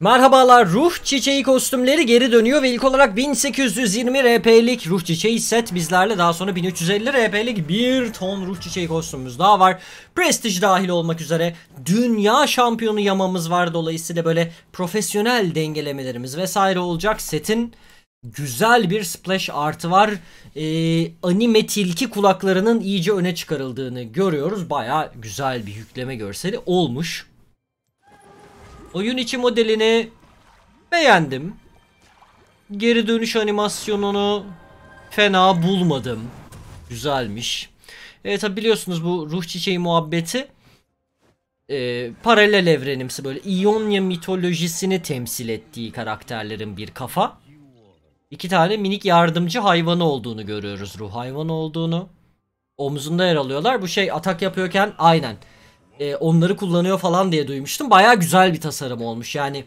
Merhabalar Ruh Çiçeği kostümleri geri dönüyor ve ilk olarak 1820 RP'lik Ruh Çiçeği set bizlerle daha sonra 1350 RP'lik bir ton Ruh Çiçeği kostümümüz daha var. Prestige dahil olmak üzere dünya şampiyonu yamamız var dolayısıyla böyle profesyonel dengelemelerimiz vesaire olacak setin güzel bir splash artı var. Ee, anime tilki kulaklarının iyice öne çıkarıldığını görüyoruz. Baya güzel bir yükleme görseli olmuş. Oyun içi modelini beğendim. Geri dönüş animasyonunu fena bulmadım. Güzelmiş. E tabi biliyorsunuz bu ruh çiçeği muhabbeti e, paralel evrenimsi böyle İonya mitolojisini temsil ettiği karakterlerin bir kafa. İki tane minik yardımcı hayvanı olduğunu görüyoruz ruh hayvanı olduğunu. Omzunda yer alıyorlar. Bu şey atak yapıyorken aynen e, onları kullanıyor falan diye duymuştum. Baya güzel bir tasarım olmuş yani.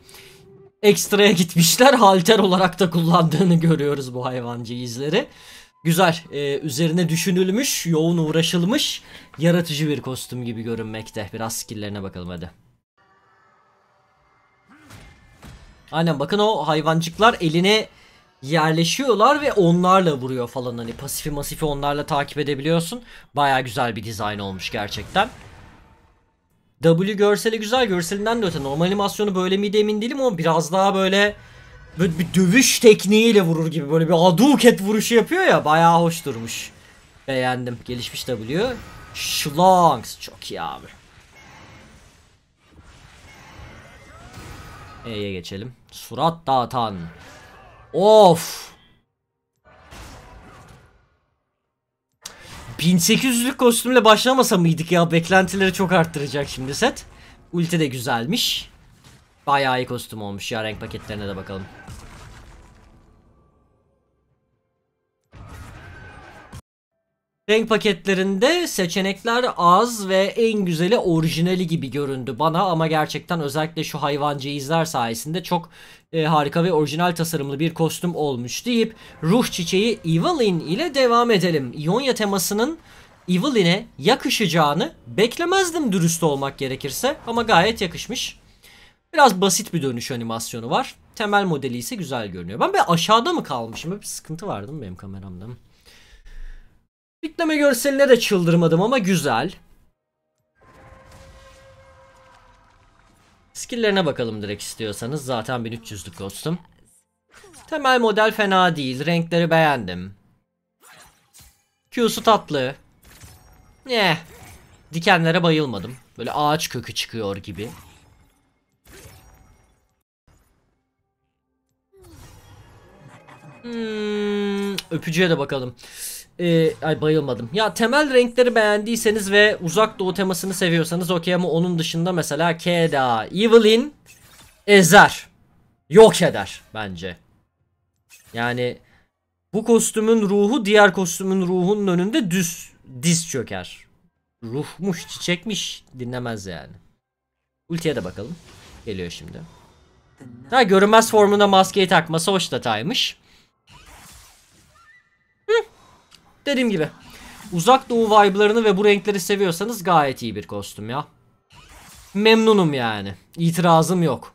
Ekstraya gitmişler halter olarak da kullandığını görüyoruz bu hayvancı izleri. Güzel e, üzerine düşünülmüş yoğun uğraşılmış yaratıcı bir kostüm gibi görünmekte. Biraz skilllerine bakalım hadi. Aynen bakın o hayvancıklar eline yerleşiyorlar ve onlarla vuruyor falan hani pasifi masifi onlarla takip edebiliyorsun. Baya güzel bir dizayn olmuş gerçekten. W görseli güzel görselinden de öte normal animasyonu böyle miydi emin değilim ama biraz daha böyle böyle bir dövüş tekniğiyle vurur gibi böyle bir aduket vuruşu yapıyor ya bayağı hoş durmuş. Beğendim gelişmiş W. Schlongs çok iyi abi. E'ye geçelim. Surat dağıtan. Of. 1800'lük kostümle başlamasa mıydık ya? Beklentileri çok arttıracak şimdi set. Ulti de güzelmiş. Bayağı iyi kostüm olmuş ya renk paketlerine de bakalım. Renk paketlerinde seçenekler az ve en güzeli orijinali gibi göründü bana ama gerçekten özellikle şu hayvan izler sayesinde çok e, harika ve orijinal tasarımlı bir kostüm olmuş deyip ruh çiçeği Evelyn ile devam edelim. İonya temasının Evelyn'e yakışacağını beklemezdim dürüst olmak gerekirse ama gayet yakışmış. Biraz basit bir dönüş animasyonu var. Temel modeli ise güzel görünüyor. Ben bir aşağıda mı kalmışım? Bir sıkıntı vardı mı benim kameramda? Bitleme görseline de çıldırmadım ama güzel. Skilllerine bakalım direkt istiyorsanız. Zaten 1300'lük dostum. Temel model fena değil. Renkleri beğendim. Q'su tatlı. Ne? Eh. Dikenlere bayılmadım. Böyle ağaç kökü çıkıyor gibi. Hmm, öpücüye de bakalım e, ay bayılmadım. Ya temel renkleri beğendiyseniz ve uzak doğu temasını seviyorsanız okey ama onun dışında mesela Kda, Evelyn ezer. Yok eder bence. Yani bu kostümün ruhu diğer kostümün ruhunun önünde düz diz çöker. Ruhmuş çiçekmiş dinlemez yani. Ultiye de bakalım. Geliyor şimdi. Ha görünmez formunda maskeyi takması hoş detaymış. Dediğim gibi. Uzak doğu vibe'larını ve bu renkleri seviyorsanız gayet iyi bir kostüm ya. Memnunum yani. İtirazım yok.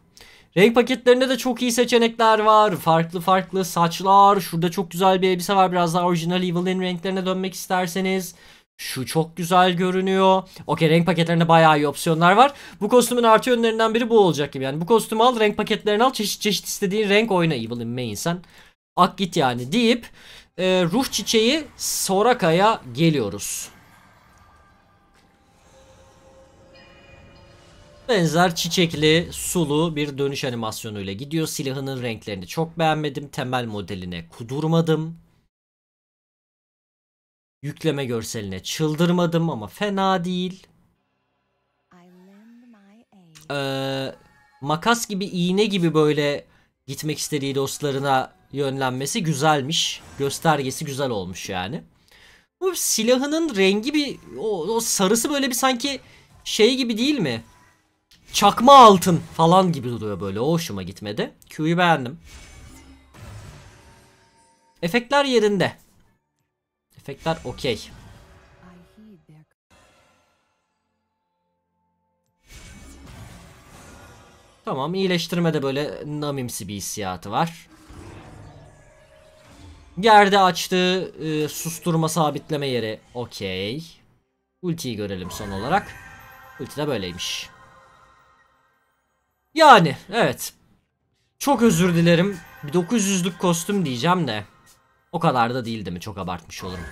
Renk paketlerinde de çok iyi seçenekler var. Farklı farklı saçlar. Şurada çok güzel bir elbise var. Biraz daha orijinal Evil Dead'in renklerine dönmek isterseniz. Şu çok güzel görünüyor. Okey renk paketlerinde bayağı iyi opsiyonlar var. Bu kostümün artı yönlerinden biri bu olacak gibi. Yani bu kostümü al renk paketlerini al çeşit çeşit istediğin renk oyna Evil Dead'in main sen. Ak git yani deyip e, ruh çiçeği Soraka'ya geliyoruz. Benzer çiçekli, sulu bir dönüş animasyonuyla gidiyor. Silahının renklerini çok beğenmedim. Temel modeline kudurmadım. Yükleme görseline çıldırmadım ama fena değil. Ee, makas gibi, iğne gibi böyle gitmek istediği dostlarına yönlenmesi güzelmiş. Göstergesi güzel olmuş yani. Bu silahının rengi bir o, o sarısı böyle bir sanki şey gibi değil mi? Çakma altın falan gibi duruyor böyle. O hoşuma gitmedi. Q'yu beğendim. Efektler yerinde. Efektler okey. Tamam iyileştirme de böyle namimsi bir hissiyatı var. Gerde açtı. E, susturma sabitleme yeri. Okey. Ultiyi görelim son olarak. Ulti de böyleymiş. Yani evet. Çok özür dilerim. 900'lük kostüm diyeceğim de. O kadar da değil değil mi? Çok abartmış olurum.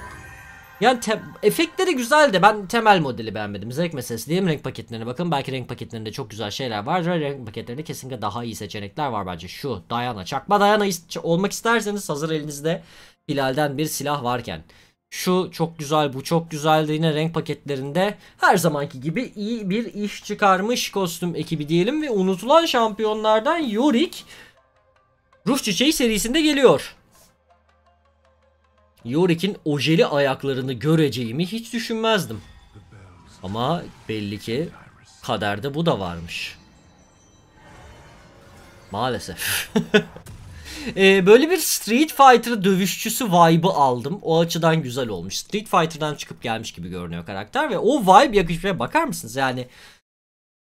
Yani efektleri güzel de ben temel modeli beğenmedim. Zevk meselesi diyeyim renk paketlerine bakın. Belki renk paketlerinde çok güzel şeyler var. Renk paketlerinde kesinlikle daha iyi seçenekler var bence. Şu Dayana çakma Dayana olmak isterseniz hazır elinizde Hilal'den bir silah varken. Şu çok güzel bu çok güzel yine renk paketlerinde her zamanki gibi iyi bir iş çıkarmış kostüm ekibi diyelim ve unutulan şampiyonlardan Yorick Ruh Çiçeği serisinde geliyor. Yorick'in ojeli ayaklarını göreceğimi hiç düşünmezdim. Ama belli ki kaderde bu da varmış. Maalesef. ee, böyle bir Street Fighter dövüşçüsü vibe'ı aldım. O açıdan güzel olmuş. Street Fighter'dan çıkıp gelmiş gibi görünüyor karakter ve o vibe yakışmaya bakar mısınız? Yani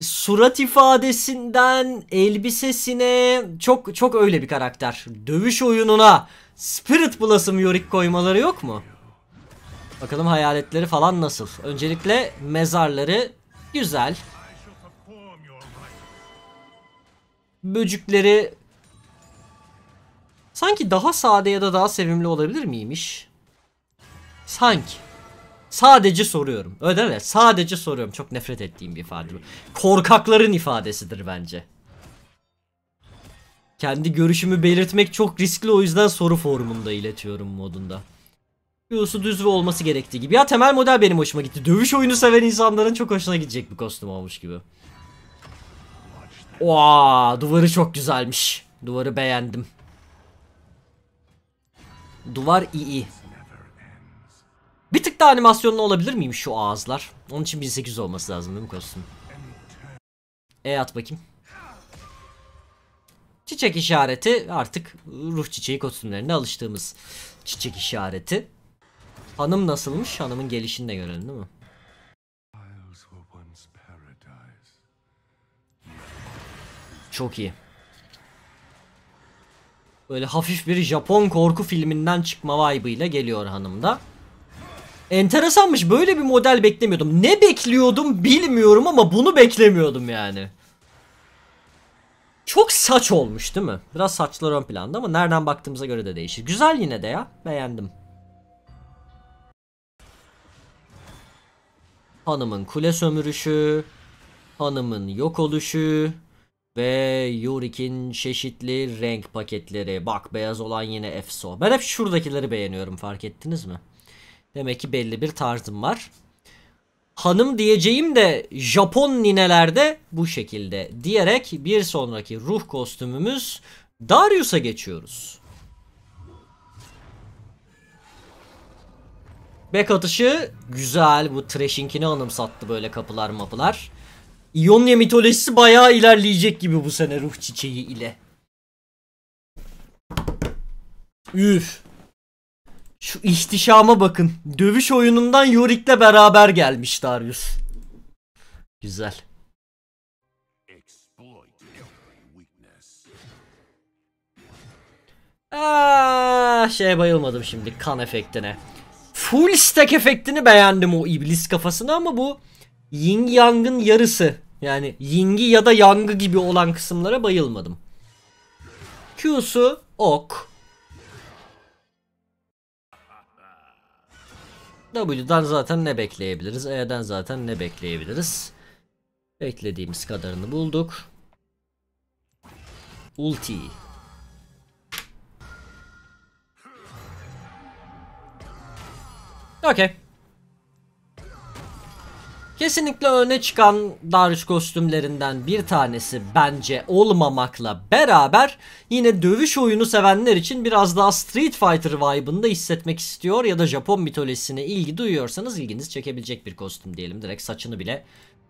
surat ifadesinden elbisesine çok çok öyle bir karakter. Dövüş oyununa Spirit Blossom Yorick koymaları yok mu? Bakalım hayaletleri falan nasıl. Öncelikle mezarları güzel. Böcükleri sanki daha sade ya da daha sevimli olabilir miymiş? Sanki. Sadece soruyorum. Öyle değil mi? Sadece soruyorum. Çok nefret ettiğim bir ifade bu. Korkakların ifadesidir bence. Kendi görüşümü belirtmek çok riskli o yüzden soru formunda iletiyorum modunda. Q'su düz ve olması gerektiği gibi. Ya temel model benim hoşuma gitti. Dövüş oyunu seven insanların çok hoşuna gidecek bir kostüm olmuş gibi. Oaa duvarı çok güzelmiş. Duvarı beğendim. Duvar iyi. Bir tık da animasyonlu olabilir miyim şu ağızlar? Onun için 1800 olması lazım değil mi kostüm? E at bakayım. Çiçek işareti artık ruh çiçeği kostümlerine alıştığımız çiçek işareti. Hanım nasılmış? Hanımın gelişini de görelim değil mi? Çok iyi. Böyle hafif bir Japon korku filminden çıkma vibe'ıyla geliyor hanımda. Enteresanmış. Böyle bir model beklemiyordum. Ne bekliyordum bilmiyorum ama bunu beklemiyordum yani. Çok saç olmuş değil mi? Biraz saçlar ön planda ama nereden baktığımıza göre de değişir. Güzel yine de ya. Beğendim. Hanımın kule sömürüşü, hanımın yok oluşu ve Yurik'in çeşitli renk paketleri. Bak beyaz olan yine Efso. Ben hep şuradakileri beğeniyorum fark ettiniz mi? Demek ki belli bir tarzım var hanım diyeceğim de Japon ninelerde bu şekilde diyerek bir sonraki ruh kostümümüz Darius'a geçiyoruz. Back atışı güzel bu Trash'inkini anımsattı böyle kapılar mapılar. İonya mitolojisi bayağı ilerleyecek gibi bu sene ruh çiçeği ile. Üf şu ihtişama bakın. Dövüş oyunundan Yorick'le beraber gelmiş Darius. Güzel. Aa, ah, şey bayılmadım şimdi kan efektine. Full stack efektini beğendim o iblis kafasını ama bu Ying Yang'ın yarısı. Yani Ying'i ya da Yang'ı gibi olan kısımlara bayılmadım. Q'su ok. W'dan zaten ne bekleyebiliriz? E'den zaten ne bekleyebiliriz? Beklediğimiz kadarını bulduk. Ulti. Okay. Kesinlikle öne çıkan Darüş kostümlerinden bir tanesi bence olmamakla beraber yine dövüş oyunu sevenler için biraz daha Street Fighter vibe'ını da hissetmek istiyor ya da Japon mitolojisine ilgi duyuyorsanız ilginizi çekebilecek bir kostüm diyelim. Direkt saçını bile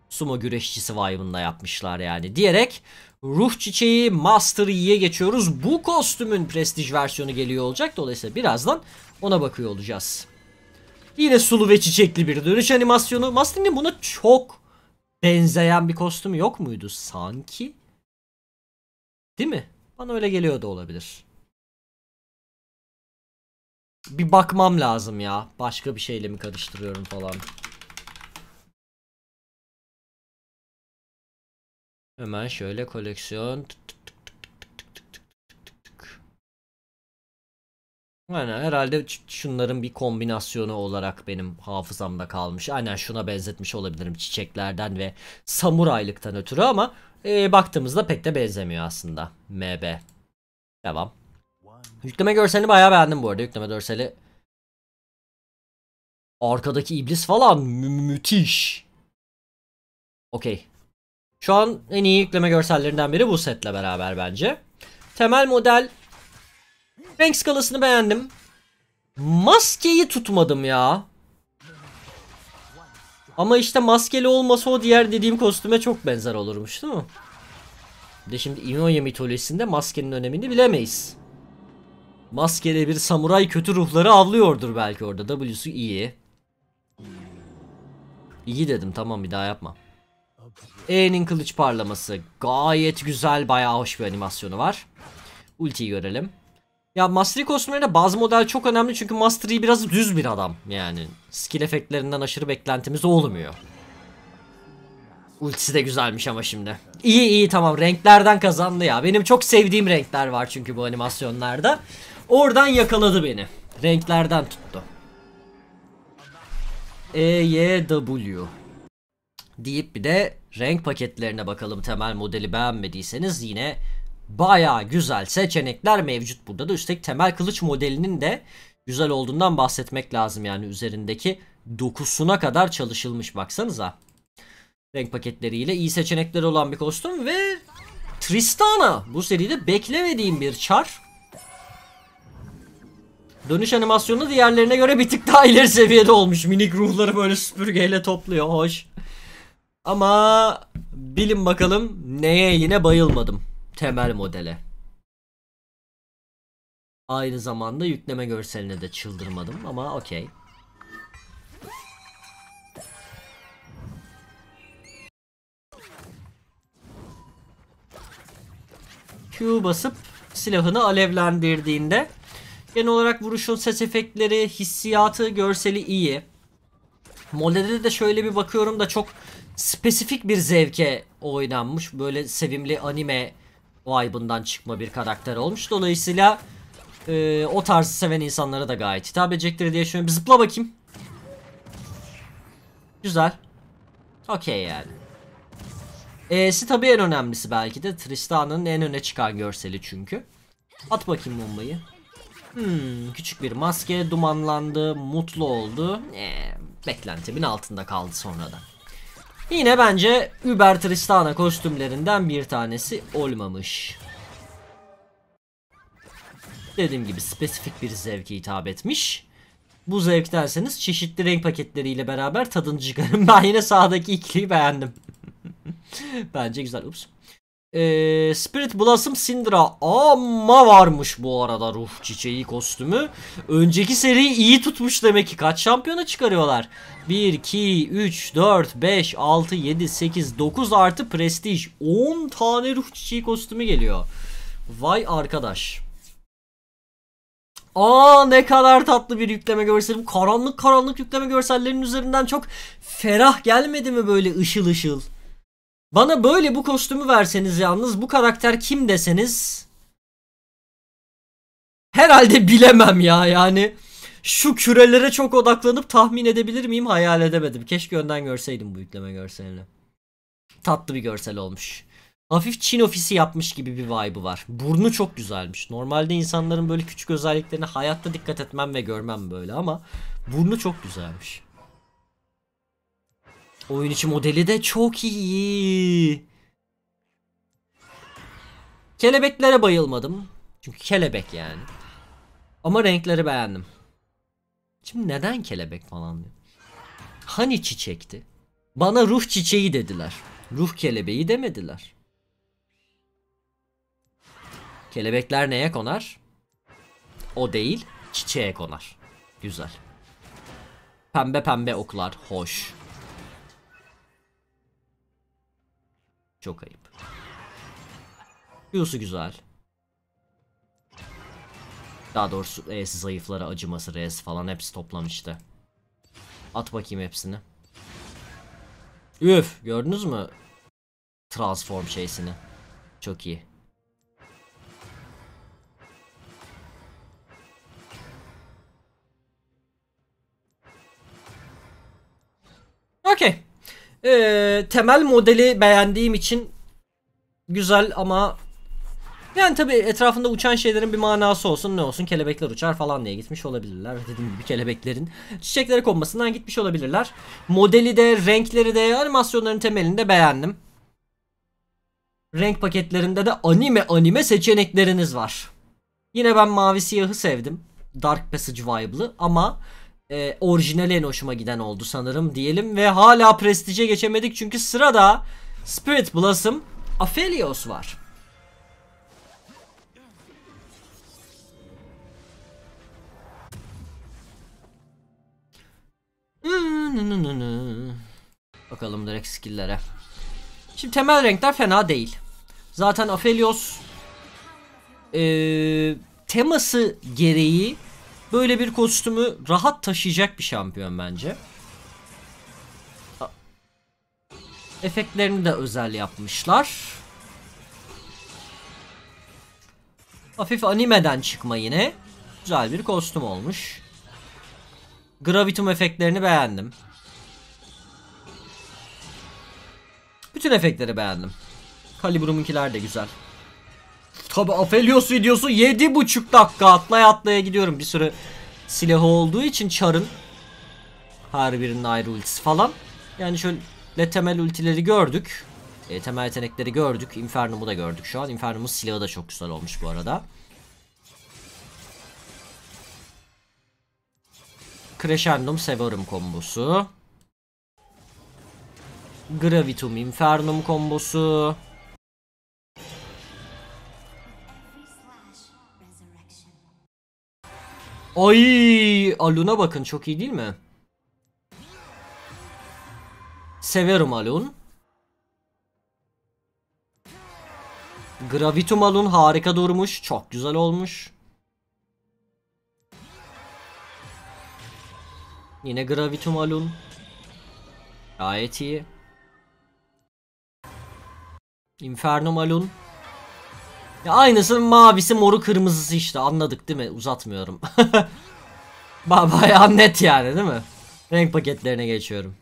sumo güreşçisi vibe'ında yapmışlar yani diyerek Ruh Çiçeği Master Yi'ye geçiyoruz. Bu kostümün prestij versiyonu geliyor olacak. Dolayısıyla birazdan ona bakıyor olacağız. Yine sulu ve çiçekli bir dönüş animasyonu. Mastin'in buna çok benzeyen bir kostüm yok muydu sanki? Değil mi? Bana öyle geliyor da olabilir. Bir bakmam lazım ya. Başka bir şeyle mi karıştırıyorum falan. Hemen şöyle koleksiyon Yani herhalde şunların bir kombinasyonu olarak benim hafızamda kalmış. Aynen şuna benzetmiş olabilirim çiçeklerden ve samuraylıktan ötürü ama e, baktığımızda pek de benzemiyor aslında. MB. Devam. Yükleme görselini bayağı beğendim bu arada. Yükleme görseli. Arkadaki iblis falan mü müthiş. Okey. Şu an en iyi yükleme görsellerinden biri bu setle beraber bence. Temel model Bank skalasını beğendim. Maskeyi tutmadım ya. Ama işte maskeli olması o diğer dediğim kostüme çok benzer olurmuş değil mi? de şimdi İnoya mitolojisinde maskenin önemini bilemeyiz. Maskeli bir samuray kötü ruhları avlıyordur belki orada. W'su iyi. İyi dedim tamam bir daha yapma. E'nin kılıç parlaması gayet güzel bayağı hoş bir animasyonu var. Ultiyi görelim. Ya Master kostümlerinde bazı model çok önemli çünkü Master biraz düz bir adam yani. Skill efektlerinden aşırı beklentimiz olmuyor. Ultisi de güzelmiş ama şimdi. İyi iyi tamam renklerden kazandı ya. Benim çok sevdiğim renkler var çünkü bu animasyonlarda. Oradan yakaladı beni. Renklerden tuttu. E, Y, W. Deyip bir de renk paketlerine bakalım temel modeli beğenmediyseniz yine baya güzel seçenekler mevcut burada da. Üstelik temel kılıç modelinin de güzel olduğundan bahsetmek lazım yani üzerindeki dokusuna kadar çalışılmış baksanıza. Renk paketleriyle iyi seçenekler olan bir kostüm ve Tristana bu seride beklemediğim bir çar. Dönüş animasyonu diğerlerine göre bir tık daha ileri seviyede olmuş. Minik ruhları böyle süpürgeyle topluyor. Hoş. Ama bilin bakalım neye yine bayılmadım temel modele. Aynı zamanda yükleme görseline de çıldırmadım ama okey. Q basıp silahını alevlendirdiğinde genel olarak vuruşun ses efektleri, hissiyatı, görseli iyi. Modelde de şöyle bir bakıyorum da çok spesifik bir zevke oynanmış. Böyle sevimli anime o aybından çıkma bir karakter olmuş. Dolayısıyla e, o tarzı seven insanlara da gayet hitap edecektir diye düşünüyorum. Bir zıpla bakayım. Güzel. Okey yani. E'si tabii en önemlisi belki de. Tristan'ın en öne çıkan görseli çünkü. At bakayım bombayı. Hmm, küçük bir maske, dumanlandı, mutlu oldu. Ee, beklentimin altında kaldı sonradan. Yine bence Uber Tristana kostümlerinden bir tanesi olmamış. Dediğim gibi spesifik bir zevke hitap etmiş. Bu zevktenseniz çeşitli renk paketleriyle beraber tadını çıkarın. Ben yine sağdaki ikiliyi beğendim. bence güzel. Ups. Ee, Spirit Blossom Syndra ama varmış bu arada ruh çiçeği kostümü. Önceki seri iyi tutmuş demek ki. Kaç şampiyona çıkarıyorlar? 1, 2, 3, 4, 5, 6, 7, 8, 9 artı prestij. 10 tane ruh çiçeği kostümü geliyor. Vay arkadaş. Aa ne kadar tatlı bir yükleme görselim. Karanlık karanlık yükleme görsellerinin üzerinden çok ferah gelmedi mi böyle ışıl ışıl? Bana böyle bu kostümü verseniz yalnız bu karakter kim deseniz herhalde bilemem ya yani. Şu kürelere çok odaklanıp tahmin edebilir miyim hayal edemedim. Keşke önden görseydim bu yükleme görselini. Tatlı bir görsel olmuş. Hafif Çin ofisi yapmış gibi bir vibe'ı var. Burnu çok güzelmiş. Normalde insanların böyle küçük özelliklerine hayatta dikkat etmem ve görmem böyle ama burnu çok güzelmiş. Oyun içi modeli de çok iyi. Kelebeklere bayılmadım. Çünkü kelebek yani. Ama renkleri beğendim. Şimdi neden kelebek falan diyor. Hani çiçekti? Bana ruh çiçeği dediler. Ruh kelebeği demediler. Kelebekler neye konar? O değil, çiçeğe konar. Güzel. Pembe pembe oklar, hoş. Çok ayıp. Q'su güzel. Daha doğrusu E'si zayıflara acıması, R'si falan hepsi toplamıştı. At bakayım hepsini. Üf gördünüz mü? Transform şeysini. Çok iyi. Okay e, temel modeli beğendiğim için güzel ama yani tabi etrafında uçan şeylerin bir manası olsun ne olsun kelebekler uçar falan diye gitmiş olabilirler. Dediğim gibi kelebeklerin çiçeklere konmasından gitmiş olabilirler. Modeli de renkleri de animasyonların temelinde beğendim. Renk paketlerinde de anime anime seçenekleriniz var. Yine ben mavi siyahı sevdim. Dark Passage vibe'lı ama e, orijinali en hoşuma giden oldu sanırım diyelim. Ve hala prestije geçemedik çünkü sırada Spirit Blossom Aphelios var. Bakalım direkt skill'lere. Şimdi temel renkler fena değil. Zaten Aphelios e, teması gereği böyle bir kostümü rahat taşıyacak bir şampiyon bence. Efektlerini de özel yapmışlar. Hafif animeden çıkma yine. Güzel bir kostüm olmuş. Gravitum efektlerini beğendim. Bütün efektleri beğendim. Kalibrum'unkiler de güzel. Tabi Afelios videosu 7,5 dakika atlaya atlaya gidiyorum. Bir sürü silahı olduğu için çarın. her birinin ayrı ultisi falan. Yani şöyle temel ultileri gördük. E, temel yetenekleri gördük. Infernum'u da gördük şu an. Infernum'un silahı da çok güzel olmuş bu arada. Crescendum Severum kombosu. Gravitum Infernum kombosu. Ay, Alun'a bakın çok iyi değil mi? Severim Alun. Gravitum Alun harika durmuş. Çok güzel olmuş. Yine Gravitum Alun. Gayet iyi. Inferno Malun. Ya aynısı mavisi, moru, kırmızısı işte anladık değil mi? Uzatmıyorum. Bayağı net yani değil mi? Renk paketlerine geçiyorum.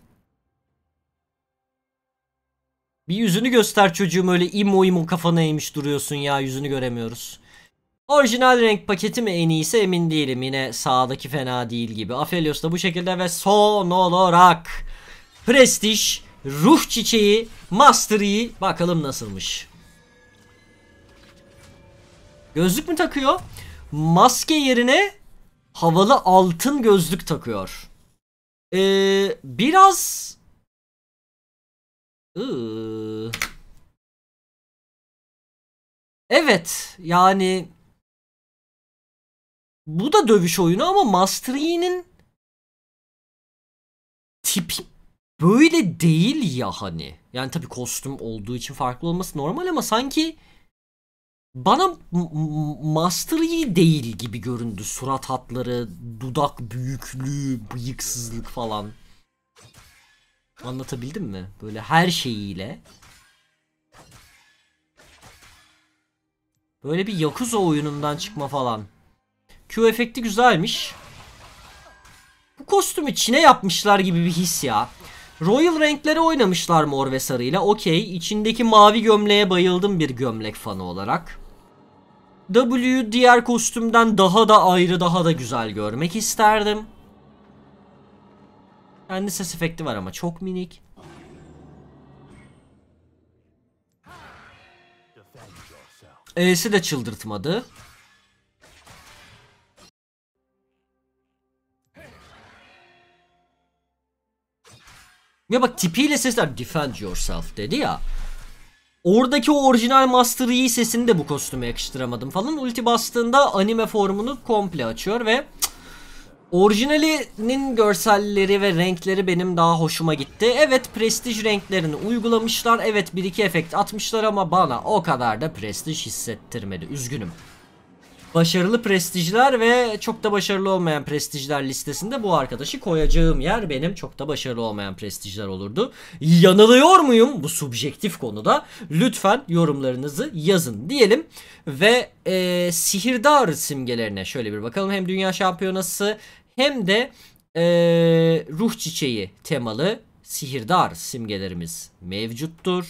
Bir yüzünü göster çocuğum öyle imo imo kafana eğmiş duruyorsun ya yüzünü göremiyoruz. Orijinal renk paketi mi en iyisi emin değilim yine sağdaki fena değil gibi. Afelios da bu şekilde ve son olarak Prestige, Ruh Çiçeği, Master bakalım nasılmış. Gözlük mü takıyor? Maske yerine havalı altın gözlük takıyor. Ee, biraz... Iıı. Evet yani... Bu da dövüş oyunu ama Master Yi'nin tipi böyle değil ya hani. Yani tabii kostüm olduğu için farklı olması normal ama sanki bana Master Yi değil gibi göründü. Surat hatları, dudak büyüklüğü, bıyıksızlık falan. Anlatabildim mi? Böyle her şeyiyle. Böyle bir Yakuza oyunundan çıkma falan. Q efekti güzelmiş. Bu kostümü Çin'e yapmışlar gibi bir his ya. Royal renkleri oynamışlar mor ve sarıyla. Okey. içindeki mavi gömleğe bayıldım bir gömlek fanı olarak. W diğer kostümden daha da ayrı daha da güzel görmek isterdim. Kendi ses efekti var ama çok minik. E'si de çıldırtmadı. Ya bak tipiyle sesler defend yourself dedi ya. Oradaki o orijinal Master Yi sesini de bu kostüme yakıştıramadım falan. Ulti bastığında anime formunu komple açıyor ve orijinalinin görselleri ve renkleri benim daha hoşuma gitti. Evet prestij renklerini uygulamışlar. Evet bir iki efekt atmışlar ama bana o kadar da prestij hissettirmedi. Üzgünüm başarılı prestijler ve çok da başarılı olmayan prestijler listesinde bu arkadaşı koyacağım yer benim çok da başarılı olmayan prestijler olurdu. Yanılıyor muyum bu subjektif konuda? Lütfen yorumlarınızı yazın diyelim ve e, sihirdar simgelerine şöyle bir bakalım. Hem dünya şampiyonası hem de e, ruh çiçeği temalı sihirdar simgelerimiz mevcuttur.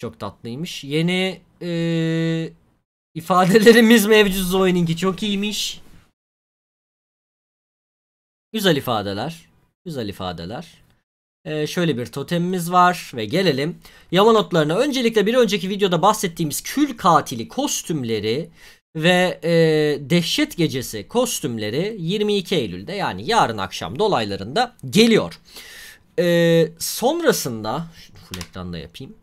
Çok tatlıymış. Yeni e, ifadelerimiz mevcut Zoe'ninki çok iyiymiş. Güzel ifadeler. Güzel ifadeler. Ee, şöyle bir totemimiz var ve gelelim yama notlarına. Öncelikle bir önceki videoda bahsettiğimiz kül katili kostümleri ve e, dehşet gecesi kostümleri 22 Eylül'de yani yarın akşam dolaylarında geliyor. Ee, sonrasında şunu full ekranda yapayım.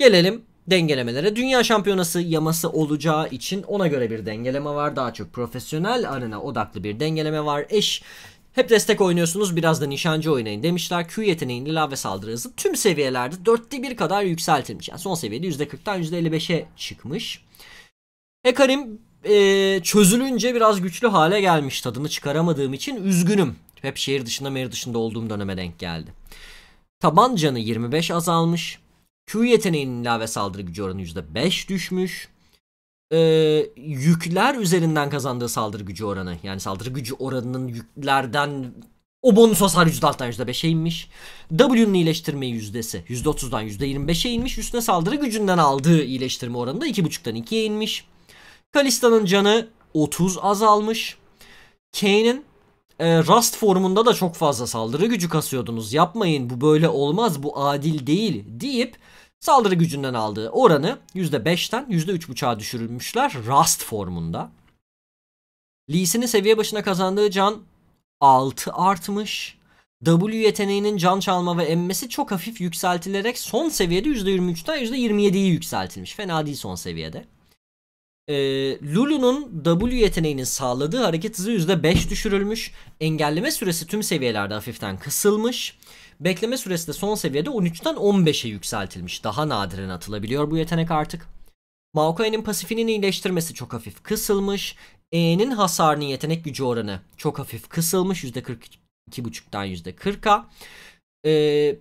Gelelim dengelemelere. Dünya şampiyonası yaması olacağı için ona göre bir dengeleme var. Daha çok profesyonel arena odaklı bir dengeleme var. Eş hep destek oynuyorsunuz biraz da nişancı oynayın demişler. Q yeteneğinin ila ve saldırı hızı tüm seviyelerde 4'te bir kadar yükseltilmiş. Yani son seviyede %40'tan %55'e çıkmış. Hekarim e, çözülünce biraz güçlü hale gelmiş tadını çıkaramadığım için üzgünüm. Hep şehir dışında mehir dışında olduğum döneme denk geldi. Tabancanı 25 azalmış. Q yeteneğinin ilave saldırı gücü oranı %5 düşmüş. Ee, yükler üzerinden kazandığı saldırı gücü oranı yani saldırı gücü oranının yüklerden o bonus hasar %6'dan %5'e inmiş. W'nun iyileştirme yüzdesi %30'dan %25'e inmiş. Üstüne saldırı gücünden aldığı iyileştirme oranı da 2.5'tan 2'ye inmiş. Kalista'nın canı 30 azalmış. Kane'in e, Rust formunda da çok fazla saldırı gücü kasıyordunuz. Yapmayın bu böyle olmaz bu adil değil deyip Saldırı gücünden aldığı oranı %5'ten %3.5'a düşürülmüşler Rust formunda. Lee'sinin seviye başına kazandığı can 6 artmış. W yeteneğinin can çalma ve emmesi çok hafif yükseltilerek son seviyede %23'ten %27'yi yükseltilmiş. Fena değil son seviyede. E, Lulu'nun W yeteneğinin sağladığı hareket hızı %5 düşürülmüş. Engelleme süresi tüm seviyelerde hafiften kısılmış. Bekleme süresi de son seviyede 13'ten 15'e yükseltilmiş. Daha nadiren atılabiliyor bu yetenek artık. Maokoya'nın pasifinin iyileştirmesi çok hafif kısılmış. E'nin hasarının yetenek gücü oranı çok hafif kısılmış. %42.5'dan %40'a. Ee,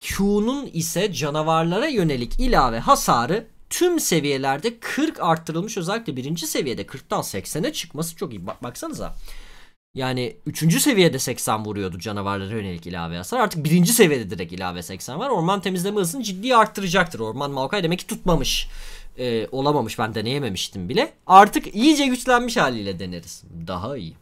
Q'nun ise canavarlara yönelik ilave hasarı tüm seviyelerde 40 arttırılmış özellikle birinci seviyede 40'tan 80'e çıkması çok iyi. baksanıza. Yani 3. seviyede 80 vuruyordu canavarlara yönelik ilave hasar. Artık 1. seviyede direkt ilave 80 var. Orman temizleme hızını ciddi arttıracaktır. Orman Maokai demek ki tutmamış. Ee, olamamış ben deneyememiştim bile. Artık iyice güçlenmiş haliyle deneriz. Daha iyi.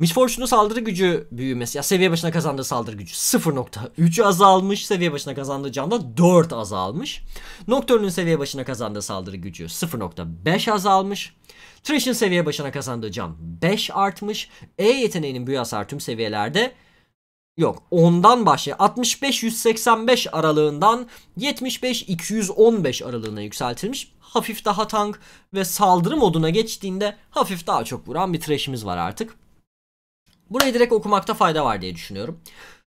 Miss Fortune'un saldırı gücü büyümesi ya seviye başına kazandığı saldırı gücü 0.3 azalmış. Seviye başına kazandığı can da 4 azalmış. Nocturne'un seviye başına kazandığı saldırı gücü 0.5 azalmış. Thresh'in seviye başına kazandığı can 5 artmış. E yeteneğinin büyü hasar tüm seviyelerde Yok ondan başlıyor. 65-185 aralığından 75-215 aralığına yükseltilmiş. Hafif daha tank ve saldırı moduna geçtiğinde hafif daha çok vuran bir trash'imiz var artık. Burayı direkt okumakta fayda var diye düşünüyorum.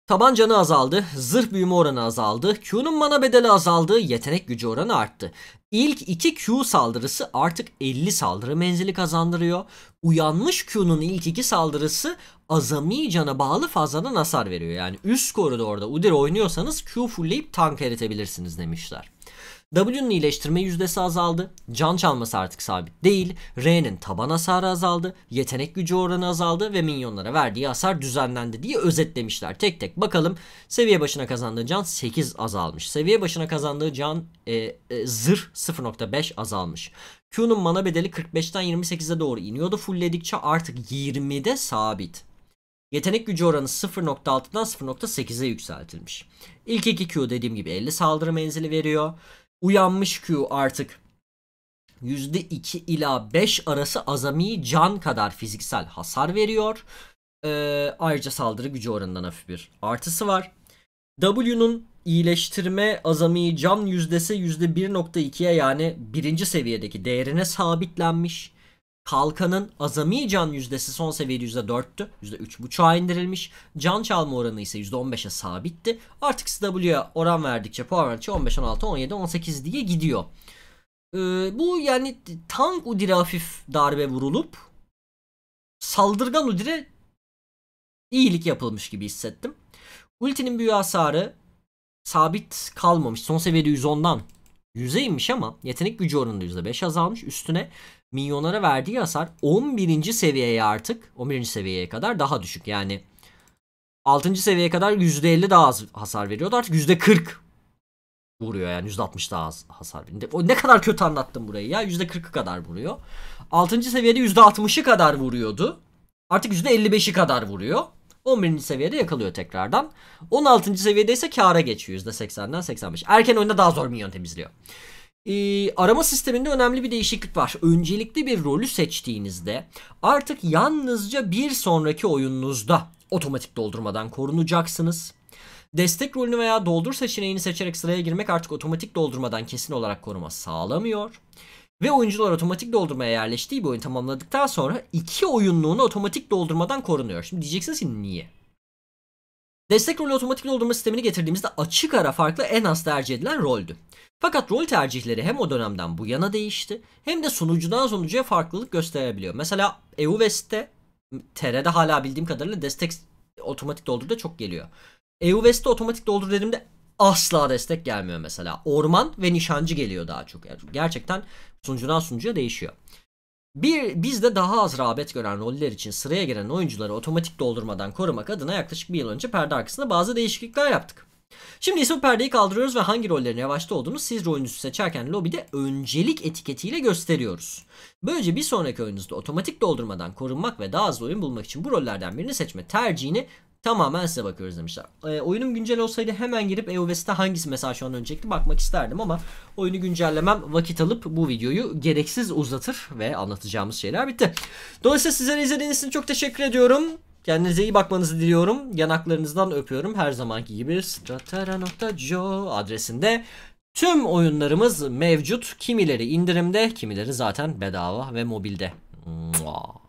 Tabancanı azaldı, zırh büyüme oranı azaldı, Q'nun mana bedeli azaldı, yetenek gücü oranı arttı. İlk 2 Q saldırısı artık 50 saldırı menzili kazandırıyor. Uyanmış Q'nun ilk 2 saldırısı azami cana bağlı fazladan hasar veriyor. Yani üst koridorda Udir oynuyorsanız Q fullleyip tank eritebilirsiniz demişler. W'nun iyileştirme yüzdesi azaldı, can çalması artık sabit değil, R'nin taban hasarı azaldı, yetenek gücü oranı azaldı ve minyonlara verdiği hasar düzenlendi diye özetlemişler. Tek tek bakalım seviye başına kazandığı can 8 azalmış, seviye başına kazandığı can e, e, zırh 0.5 azalmış. Q'nun mana bedeli 45'ten 28'e doğru iniyordu, fullledikçe artık 20'de sabit. Yetenek gücü oranı 0.6'dan 0.8'e yükseltilmiş. İlk iki Q dediğim gibi 50 saldırı menzili veriyor uyanmış Q artık %2 ila 5 arası azami can kadar fiziksel hasar veriyor. Ee, ayrıca saldırı gücü oranından hafif bir artısı var. W'nun iyileştirme azami can yüzdesi %1.2'ye yani birinci seviyedeki değerine sabitlenmiş. Kalkanın azami can yüzdesi son seviye %4'tü. %3.5'a indirilmiş. Can çalma oranı ise %15'e sabitti. Artık SW'ye oran verdikçe, puan verdikçe 15, 16, 17, 18 diye gidiyor. Ee, bu yani tank Udir'e hafif darbe vurulup saldırgan Udir'e iyilik yapılmış gibi hissettim. Ultinin büyü hasarı sabit kalmamış. Son seviyede 110'dan 100'e inmiş ama yetenek gücü oranında %5 azalmış. Üstüne milyonlara verdiği hasar 11. seviyeye artık 11. seviyeye kadar daha düşük. Yani 6. seviyeye kadar %50 daha az hasar veriyordu. Artık %40 vuruyor yani %60 daha az hasar O ne kadar kötü anlattım burayı ya. %40'ı kadar vuruyor. 6. seviyede %60'ı kadar vuruyordu. Artık %55'i kadar vuruyor. 11. seviyede yakalıyor tekrardan. 16. seviyede ise kâra geçiyor %80'den 85. Erken oyunda daha zor minyon temizliyor e, arama sisteminde önemli bir değişiklik var. Öncelikli bir rolü seçtiğinizde artık yalnızca bir sonraki oyununuzda otomatik doldurmadan korunacaksınız. Destek rolünü veya doldur seçeneğini seçerek sıraya girmek artık otomatik doldurmadan kesin olarak koruma sağlamıyor. Ve oyuncular otomatik doldurmaya yerleştiği bir oyun tamamladıktan sonra iki oyunluğunu otomatik doldurmadan korunuyor. Şimdi diyeceksiniz ki niye? Destek rolü otomatik doldurma sistemini getirdiğimizde açık ara farklı en az tercih edilen roldü. Fakat rol tercihleri hem o dönemden bu yana değişti hem de sunucudan sonucuya farklılık gösterebiliyor. Mesela EUVES'te TR'de hala bildiğim kadarıyla destek otomatik doldurda çok geliyor. EUVES'te otomatik doldur dediğimde asla destek gelmiyor mesela. Orman ve nişancı geliyor daha çok. Yani gerçekten sunucudan sunucuya değişiyor. Bir, bizde daha az rağbet gören roller için sıraya giren oyuncuları otomatik doldurmadan korumak adına yaklaşık bir yıl önce perde arkasında bazı değişiklikler yaptık. Şimdi ise bu perdeyi kaldırıyoruz ve hangi rollerin yavaşta olduğunu siz oyununuzu seçerken lobide öncelik etiketiyle gösteriyoruz. Böylece bir sonraki oyununuzda otomatik doldurmadan korunmak ve daha az oyun bulmak için bu rollerden birini seçme tercihini Tamamen size bakıyoruz demişler. E, oyunum güncel olsaydı hemen girip EOS'te hangisi mesela şu an öncelikli bakmak isterdim ama oyunu güncellemem vakit alıp bu videoyu gereksiz uzatır ve anlatacağımız şeyler bitti. Dolayısıyla sizlere izlediğiniz için çok teşekkür ediyorum. Kendinize iyi bakmanızı diliyorum. Yanaklarınızdan öpüyorum. Her zamanki gibi stratera.co adresinde tüm oyunlarımız mevcut. Kimileri indirimde, kimileri zaten bedava ve mobilde. Mua.